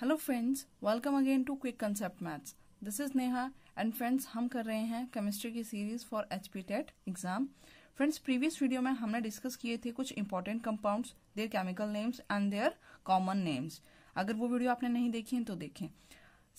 hello friends welcome again to quick concept maths this is Neha and friends हम कर रहे हैं केमिस्ट्री की series for H P TET exam friends previous video में हमने discuss किए थे कुछ important compounds their chemical names and their common names अगर वो वीडियो आपने नहीं देखी है तो देखें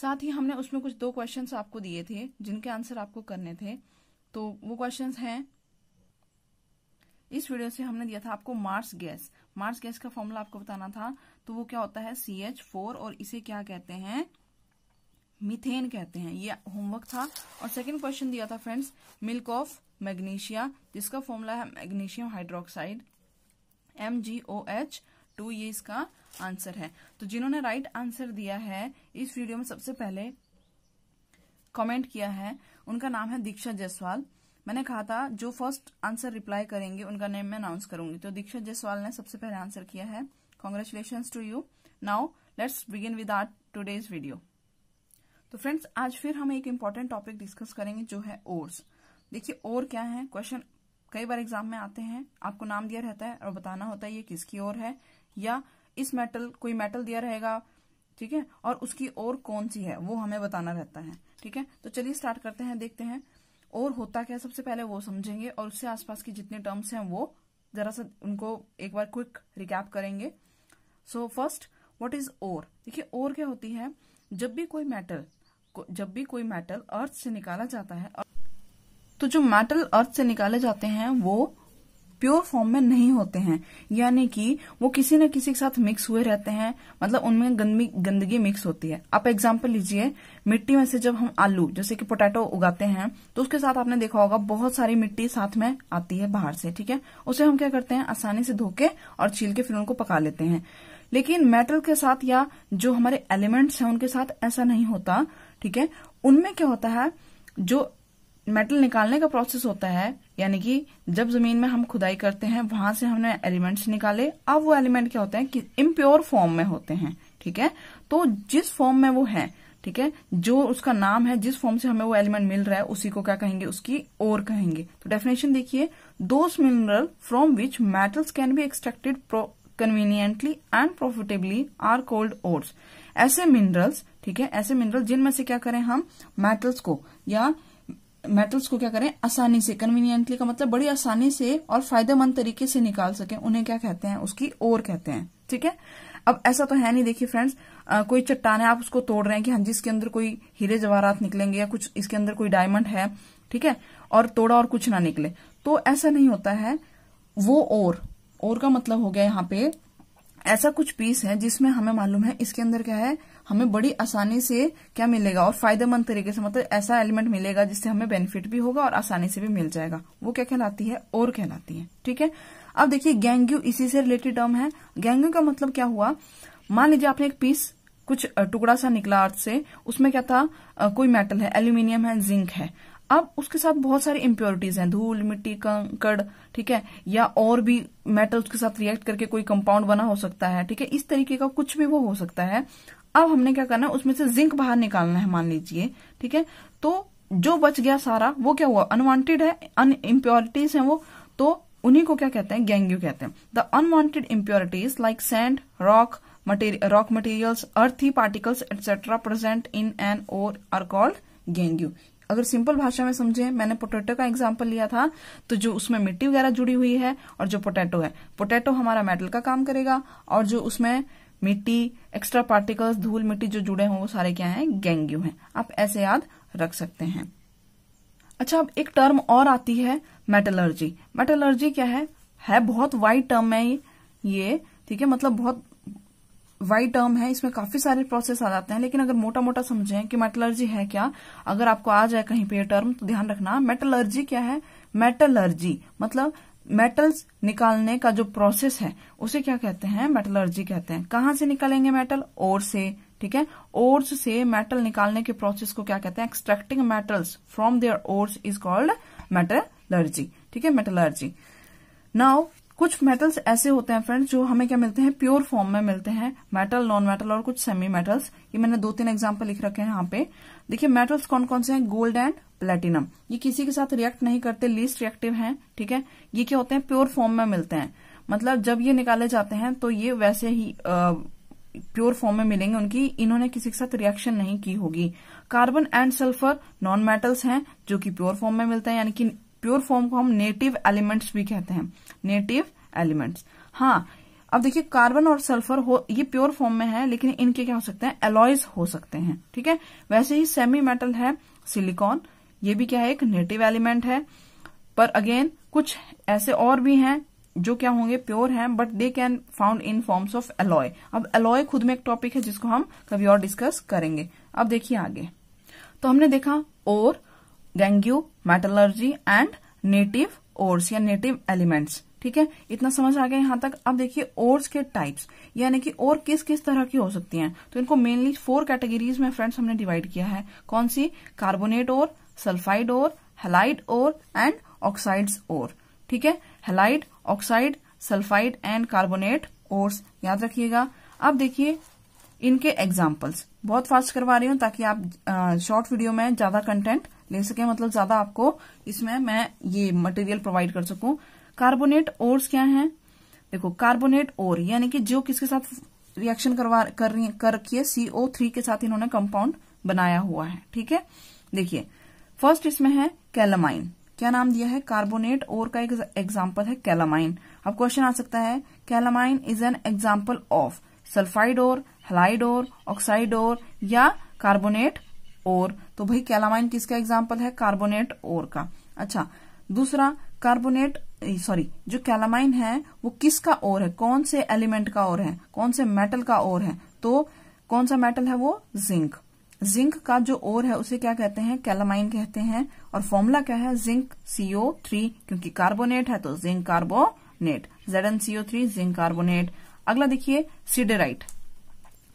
साथ ही हमने उसमें कुछ दो क्वेश्चन आपको दिए थे जिनके आंसर आपको करने थे तो वो क्वेश्चन हैं इस वीडियो से हमने दिया था आपको मार्स गैस मार्स गैस का फॉर्मूला आपको बताना था तो वो क्या होता है सी एच फोर और इसे क्या कहते हैं मिथेन कहते हैं ये होमवर्क था और सेकेंड क्वेश्चन दिया था फ्रेंड्स मिल्क ऑफ मैग्नीशिया जिसका फॉर्मूला है magnesium hydroxide M G O H two ये इसका आंसर है तो जिन्होंने राइट आंसर दिया है इस वीडियो में सबसे पहले कमेंट किया है उनका नाम है दीक्षा जयसवाल मैंने कहा था जो फर्स्ट आंसर रिप्लाई करेंगे उनका नेम मैं अनाउंस करूंगी तो दीक्षित जयसवाल ने सबसे पहले आंसर किया है congratulation to you now let's begin with our today's video तो फ्रेंड्स आज फिर हम एक इम्पॉर्टेंट टॉपिक डिस्कस करेंगे जो है ओर्स देखिए ओर क्या है क्वेश्चन कई बार एग्जाम में आते हैं आपको नाम दिया रहता है और बताना होता है ये किसकी ओर है या इस मेटल कोई मेटल दिया रहेगा ठीक है और उसकी ओर कौन सी है वो हमें बताना रहता है ठीक है तो चलिए स्टार्ट करते हैं देखते हैं और होता क्या सबसे पहले वो समझेंगे और उससे आसपास की जितने टर्म्स हैं वो जरा सा उनको एक बार क्विक रिकैप करेंगे so first what is ore देखिए ओर क्या होती है जब भी कोई मेटल जब भी कोई मेटल अर्थ से निकाला जाता है तो जो मेटल अर्थ से निकाले जाते हैं वो प्योर फॉर्म में नहीं होते हैं यानी कि वो किसी न किसी के साथ मिक्स हुए रहते हैं मतलब उनमें गंदगी गंदगी मिक्स होती है आप एग्जाम्पल लीजिए मिट्टी में से जब हम आलू जैसे कि पोटैटो उगाते हैं तो उसके साथ आपने देखा होगा बहुत सारी मिट्टी साथ में आती है बाहर से ठीक है उसे हम क्या करते हैं आसानी से धोके और छील के फिर उनको पका लेते हैं लेकिन मेटल के साथ या जो हमारे एलिमेंट्स हैं उनके साथ ऐसा नहीं होता ठीक है उनमें क्या होता है जो मेटल निकालने का प्रोसेस होता है यानी कि जब जमीन में हम खुदाई करते हैं वहां से हमने एलिमेंट्स निकाले अब वो एलिमेंट क्या होते हैं कि इम्प्योर फॉर्म में होते हैं ठीक है तो जिस फॉर्म में वो है ठीक है जो उसका नाम है जिस फॉर्म से हमें वो एलिमेंट मिल रहा है उसी को क्या कहेंगे उसकी ओर कहेंगे तो डेफिनेशन देखिए दो mineral from which metals can be extracted conveniently and profitably are called ores ऐसे मिनरल्स ठीक है ऐसे मिनरल जिनमें से क्या करें हम मेटल्स को या मेटल्स को क्या करें आसानी से कन्वीनियंटली का मतलब बड़ी आसानी से और फायदेमंद तरीके से निकाल सके उन्हें क्या कहते हैं उसकी ओर कहते हैं ठीक है अब ऐसा तो है नहीं देखिए फ्रेंड्स कोई चट्टान है आप उसको तोड़ रहे हैं कि हाँ जी इसके अंदर कोई हीरे जवाहरात निकलेंगे या कुछ इसके अंदर कोई डायमंड है ठीक है और तोड़ा और कुछ ना निकले तो ऐसा नहीं होता है वो ओर ओर का मतलब हो गया यहाँ पे ऐसा कुछ पीस है जिसमें हमें मालूम है इसके अंदर क्या है हमें बड़ी आसानी से क्या मिलेगा और फायदेमंद तरीके से मतलब ऐसा एलिमेंट मिलेगा जिससे हमें बेनिफिट भी होगा और आसानी से भी मिल जाएगा वो क्या कहलाती है और कहलाती है ठीक है अब देखिए गैंग्यू इसी से रिलेटेड टर्म है गैंग्यू का मतलब क्या हुआ मान लीजिए आपने एक पीस कुछ टुकड़ा सा निकला अर्थ से उसमें क्या था कोई मेटल है एल्यूमिनियम है जिंक है अब उसके साथ बहुत सारी इम्प्योरिटीज हैं धूल मिट्टी कंकड़ ठीक है या और भी मेटल उसके साथ रिएक्ट करके कोई कंपाउंड बना हो सकता है ठीक है इस तरीके का कुछ भी वो हो सकता है अब हमने क्या करना है उसमें से जिंक बाहर निकालना है मान लीजिए ठीक है तो जो बच गया सारा वो क्या हुआ अनवांटेड है अन इम्प्योरिटीज है वो तो उन्हीं को क्या कहते हैं गैंग्यू कहते हैं the unwanted impurities like sand rock rock materials earthy particles etcetera present in an ore are called gangue अगर सिंपल भाषा में समझे मैंने पोटैटो का एग्जाम्पल लिया था तो जो उसमें मिट्टी वगैरह जुड़ी हुई है और जो पोटैटो है पोटैटो हमारा मेटल का काम करेगा और जो उसमें मिट्टी एक्स्ट्रा पार्टिकल्स धूल मिट्टी जो जुड़े हों वो सारे क्या हैं गैंग्यू हैं आप ऐसे याद रख सकते हैं अच्छा अब एक टर्म और आती है मेटलर्जी मेटलर्जी क्या है है बहुत वाइड टर्म है ये ठीक है मतलब बहुत वाई टर्म है इसमें काफी सारे प्रोसेस आ जाते हैं लेकिन अगर मोटा मोटा समझें कि मेटलर्जी है क्या अगर आपको आ जाए कहीं पे टर्म तो ध्यान रखना मेटलर्जी क्या है मेटलर्जी मतलब मेटल्स निकालने का जो प्रोसेस है उसे क्या कहते हैं मेटलर्जी कहते हैं कहां से निकालेंगे मेटल और से ठीक है ओर्स से मेटल निकालने के प्रोसेस को क्या कहते हैं extracting metals from their ores is called metallurgy ठीक है मेटलर्जी नाउ कुछ मेटल्स ऐसे होते हैं फ्रेंड्स जो हमें क्या मिलते हैं प्योर फॉर्म में मिलते हैं मेटल नॉन मेटल और कुछ सेमी मेटल्स ये मैंने दो तीन एग्जाम्पल लिख रखे हैं यहाँ पे देखिए मेटल्स कौन कौन से हैं गोल्ड एंड प्लेटिनम ये किसी के साथ रिएक्ट नहीं करते लीस्ट रिएक्टिव हैं ठीक है ये क्या होते हैं प्योर फॉर्म में मिलते हैं मतलब जब ये निकाले जाते हैं तो ये वैसे ही प्योर फॉर्म में मिलेंगे उनकी इन्होंने किसी के साथ रिएक्शन नहीं की होगी carbon and sulphur non metals हैं जो कि प्योर फॉर्म में मिलते हैं यानी कि प्योर फॉर्म को हम नेटिव एलिमेंट्स भी कहते हैं नेटिव एलिमेंट्स हाँ अब देखिए कार्बन और सल्फर हो ये प्योर फॉर्म में है लेकिन इनके क्या हो सकते हैं एलॉयज हो सकते हैं ठीक है वैसे ही सेमी मेटल है सिलिकॉन ये भी क्या है एक नेटिव एलिमेंट है पर अगेन कुछ ऐसे और भी हैं जो क्या होंगे प्योर हैं but they can found in forms of alloy अब एलॉय खुद में एक टॉपिक है जिसको हम कभी और डिस्कस करेंगे अब देखिए आगे तो हमने देखा ore gangue metallurgy and native ores या नेटिव एलिमेंट्स ठीक है इतना समझ आ गया यहां तक अब देखिए ओर्स के टाइप्स यानी कि और किस किस तरह की हो सकती हैं तो इनको मेनली फोर कैटेगरीज में फ्रेंड्स हमने डिवाइड किया है कौन सी carbonate ore sulphide ore halide ore and oxides ore ठीक है halide oxide sulphide and carbonate ores याद रखिएगा अब देखिए इनके एग्जाम्पल्स बहुत फास्ट करवा रही हूँ ताकि आप शॉर्ट वीडियो में ज्यादा कंटेंट ले सके मतलब ज्यादा आपको इसमें मैं ये मटेरियल प्रोवाइड कर सकू कार्बोनेट और क्या है देखो कार्बोनेट और यानी कि जो किसके साथ रिएक्शन करवा कर कर रखी है सीओ थ्री के साथ इन्होंने कंपाउंड बनाया हुआ है ठीक है देखिए फर्स्ट इसमें है कैलामाइन क्या नाम दिया है कार्बोनेट और का एक एग्जाम्पल है कैलामाइन अब क्वेश्चन आ सकता है calamine is an example of sulphide और हेलाइड और ऑक्साइड और या कार्बोनेट और तो भाई कैलामाइन किसका एग्जाम्पल है कार्बोनेट और का अच्छा दूसरा कार्बोनेट सॉरी जो कैलामाइन है वो किसका और है कौन से एलिमेंट का और है कौन से मेटल का और है तो कौन सा मेटल है वो जिंक जिंक का जो ओर है उसे क्या कहते हैं कैलामाइन कहते हैं और फॉर्मूला क्या है जिंक सीओ थ्री क्योंकि कार्बोनेट है तो zinc carbonate Z N CO three zinc carbonate अगला देखिए सिडेराइट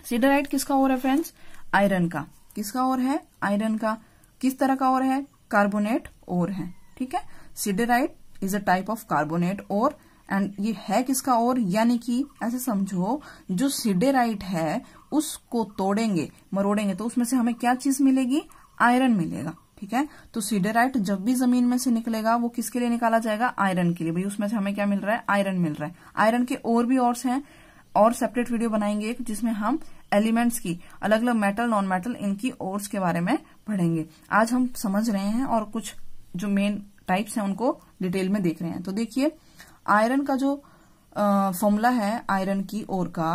सिडेराइट किसका ओर है फ्रेंड्स आयरन का किसका और है आयरन का किस तरह का और है कार्बोनेट और है ठीक है siderite is a type of carbonate ore and ये है किसका और यानी कि ऐसे समझो जो सिडेराइट है उसको तोड़ेंगे मरोड़ेंगे तो उसमें से हमें क्या चीज मिलेगी आयरन मिलेगा ठीक है तो सीडेराइट जब भी जमीन में से निकलेगा वो किसके लिए निकाला जाएगा आयरन के लिए भाई उसमें से हमें क्या मिल रहा है आयरन मिल रहा है आयरन के और भी और हैं और सेपरेट वीडियो बनाएंगे जिसमें हम एलिमेंट्स की अलग अलग मेटल नॉन मेटल इनकी ओर्स के बारे में पढ़ेंगे आज हम समझ रहे हैं और कुछ जो मेन टाइप्स हैं उनको डिटेल में देख रहे हैं तो देखिए आयरन का जो फॉर्मूला है आयरन की ओर का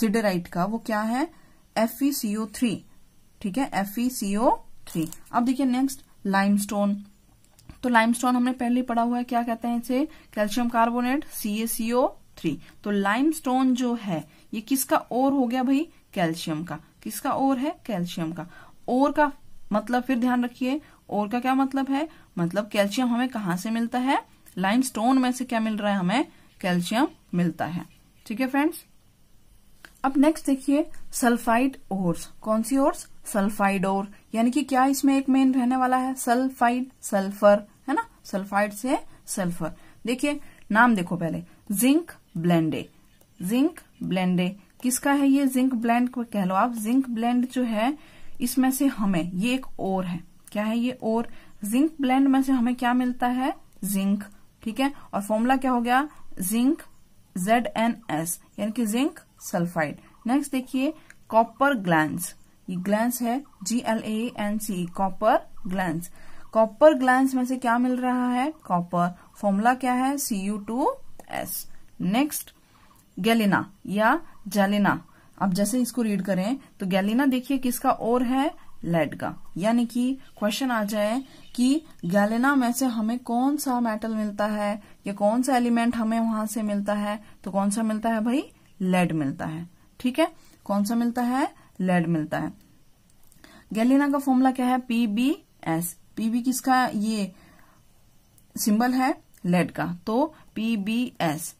सिडेराइट का वो क्या है एफ ई थ्री ठीक है एफ थ्री e अब देखिए नेक्स्ट लाइमस्टोन तो लाइमस्टोन हमने पहले पढ़ा हुआ है क्या कहते हैं इसे calcium carbonate C A three तो लाइमस्टोन जो है ये किसका और हो गया भाई कैल्शियम का किसका और है कैल्शियम का ओर का मतलब फिर ध्यान रखिए और का क्या मतलब है मतलब कैल्शियम हमें कहा से मिलता है लाइमस्टोन में से क्या मिल रहा है हमें कैल्शियम मिलता है ठीक है फ्रेंड्स अब नेक्स्ट देखिए सल्फाइड ओर्स कौन सी ओर्स सल्फाइड ओर यानी कि क्या इसमें एक मेन रहने वाला है सल्फाइड सल्फर है ना सल्फाइड से सल्फर देखिए नाम देखो पहले जिंक ब्लेंडे जिंक ब्लेंडे किसका है ये जिंक ब्लेंड कह लो आप जिंक ब्लेंड जो है इसमें से हमें ये एक और है क्या है ये और जिंक ब्लेंड में से हमें क्या मिलता है जिंक ठीक है और फॉर्मूला क्या हो गया जिंक जेड एन एस यानी कि जिंक सल्फाइड नेक्स्ट देखिए कॉपर ग्लैंस ये ग्लैंस है G L A N C copper glance copper glance में से क्या मिल रहा है कॉपर फॉर्मूला क्या है C U two S next galena या जैलिना अब जैसे इसको रीड करें तो गैलिना देखिए किसका और है लेड का यानी कि क्वेश्चन आ जाए कि गैलिना में से हमें कौन सा मेटल मिलता है या कौन सा एलिमेंट हमें वहां से मिलता है तो कौन सा मिलता है भाई लेड मिलता है ठीक है कौन सा मिलता है लेड मिलता है गैलिना का फॉर्मूला क्या है पीबीएस पीबी किसका ये सिंबल है लेड का तो पीबीएस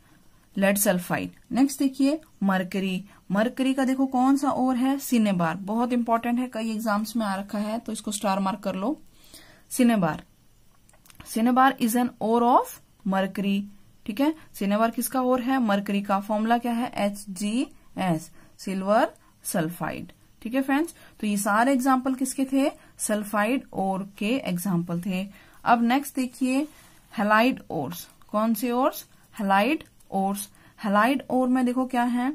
लेड सल्फाइड नेक्स्ट देखिए मरकरी मरकरी का देखो कौन सा ओर है सिनेबार बहुत इंपॉर्टेंट है कई एग्जाम्स में आ रखा है तो इसको स्टार मार्क कर लो cinnabar cinnabar is an ore of mercury ठीक है सिनेबार किसका ओर है मरकरी का फॉर्मूला क्या है H G S silver sulphide ठीक है फ्रेंड्स तो ये सारे एग्जाम्पल किसके थे सल्फाइड ओर के एग्जाम्पल थे अब नेक्स्ट देखिए हेलाइड ओर्स कौन से ores halide ores halide ore में देखो क्या है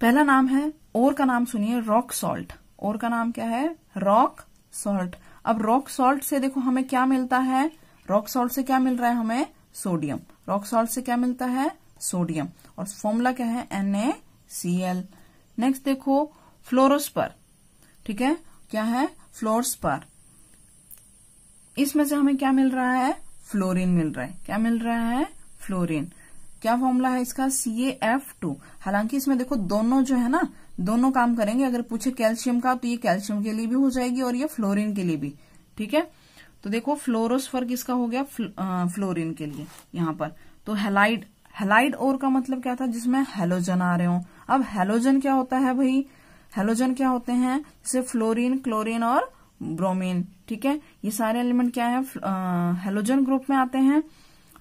पहला नाम है ओर का नाम सुनिए रॉक सॉल्ट ओर का नाम क्या है रॉक सॉल्ट अब रॉक सॉल्ट से देखो हमें क्या मिलता है रॉक सॉल्ट से क्या मिल रहा है हमें सोडियम रॉक सॉल्ट से क्या मिलता है सोडियम और फॉर्मूला क्या है एन नेक्स्ट देखो फ्लोरोस्पर ठीक है क्या है फ्लोरस्पर इसमें से हमें क्या मिल रहा है फ्लोरीन मिल रहा है क्या मिल रहा है फ्लोरीन क्या फॉर्मूला है इसका सी एफ टू हालांकि इसमें देखो दोनों जो है ना दोनों काम करेंगे अगर पूछे कैल्शियम का तो ये कैल्शियम के लिए भी हो जाएगी और ये फ्लोरिन के लिए भी ठीक है तो देखो फ्लोरोसफर किसका हो गया फ्ल, आ, फ्लोरिन के लिए यहाँ पर तो हेलाइड हेलाइड और का मतलब क्या था जिसमें हेलोजन आ रहे हो अब हेलोजन क्या होता है भाई हेलोजन क्या होते हैं जैसे फ्लोरीन क्लोरीन और ब्रोमीन ठीक है ये सारे एलिमेंट क्या है हेलोजन ग्रुप में आते हैं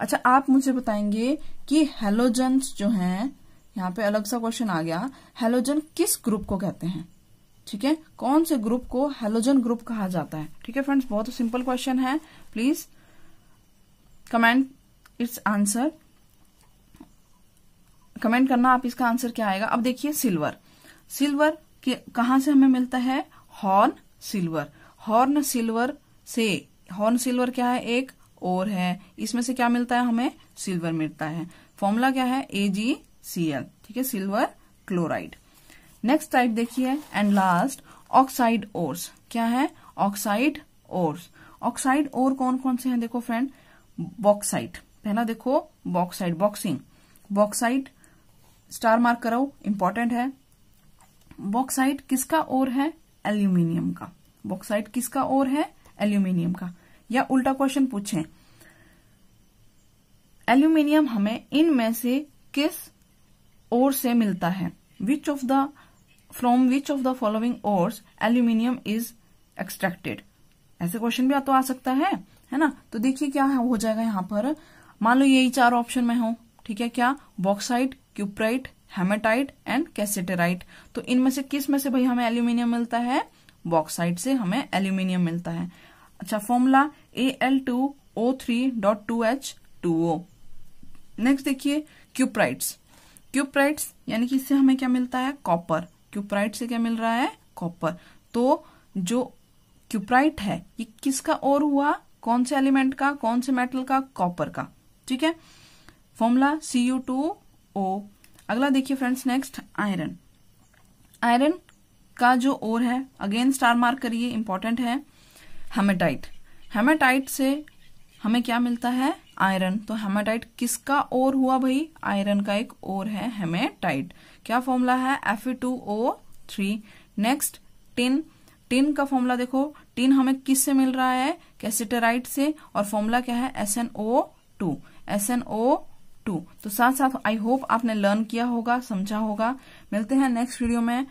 अच्छा आप मुझे बताएंगे कि हेलोजन जो हैं यहाँ पे अलग सा क्वेश्चन आ गया हेलोजन किस ग्रुप को कहते हैं ठीक है कौन से ग्रुप को हेलोजन ग्रुप कहा जाता है ठीक है फ्रेंड्स बहुत सिंपल क्वेश्चन है please comment its answer comment करना आप इसका आंसर क्या आएगा अब देखिए सिल्वर सिल्वर के कहाँ से हमें मिलता है हॉर्न सिल्वर हॉर्न सिल्वर से हॉर्न सिल्वर क्या है एक और है इसमें से क्या मिलता है हमें सिल्वर मिलता है फॉर्मूला क्या है ए जी सी एल ठीक है सिल्वर क्लोराइड नेक्स्ट टाइप देखिए एंड लास्ट ऑक्साइड ओर्स क्या है ऑक्साइड ओर्स ऑक्साइड और कौन कौन से हैं देखो फ्रेंड बॉक्साइट पहला देखो bauxite boxing bauxite star mark करो इंपॉर्टेंट है बॉक्साइट किसका ओर है एल्यूमिनियम का बॉक्साइट किसका ओर है एल्यूमिनियम का या उल्टा क्वेश्चन पूछें एल्यूमिनियम हमें इनमें से किस ओर से मिलता है which of the from which of the following ores aluminium is extracted ऐसे क्वेश्चन भी तो आ सकता है है ना तो देखिए क्या हो जाएगा यहाँ पर मान लो यही चार ऑप्शन में हूं ठीक है क्या bauxite cuprite hematite and cassiterite तो इनमें से किस में से भाई हमें एल्यूमिनियम मिलता है बॉक्साइट से हमें एल्यूमिनियम मिलता है अच्छा formula A L two O three dot two H two O next देखिए क्यूप्राइट्स क्यूप्राइट्स यानी कि इससे हमें क्या मिलता है कॉपर क्यूप्राइट से क्या मिल रहा है कॉपर तो जो क्यूप्राइट है ये किसका और हुआ कौन से एलिमेंट का कौन से मेटल का कॉपर का ठीक है formula C U two O अगला देखिए फ्रेंड्स नेक्स्ट आयरन आयरन का जो ओर है अगेन स्टार मार्क करिए इंपॉर्टेंट है हेमाटाइट हेमाटाइट से हमें क्या मिलता है आयरन तो हेमाटाइट किसका ओर हुआ भाई आयरन का एक ओर है हेमाटाइट क्या फॉर्मूला है F two O three next tin tin का फॉर्मूला देखो टिन हमें किस से मिल रहा है कैसेटेराइट से और फॉर्मूला क्या है S S two O two तो साथ साथ आई होप आपने लर्न किया होगा समझा होगा मिलते हैं नेक्स्ट वीडियो में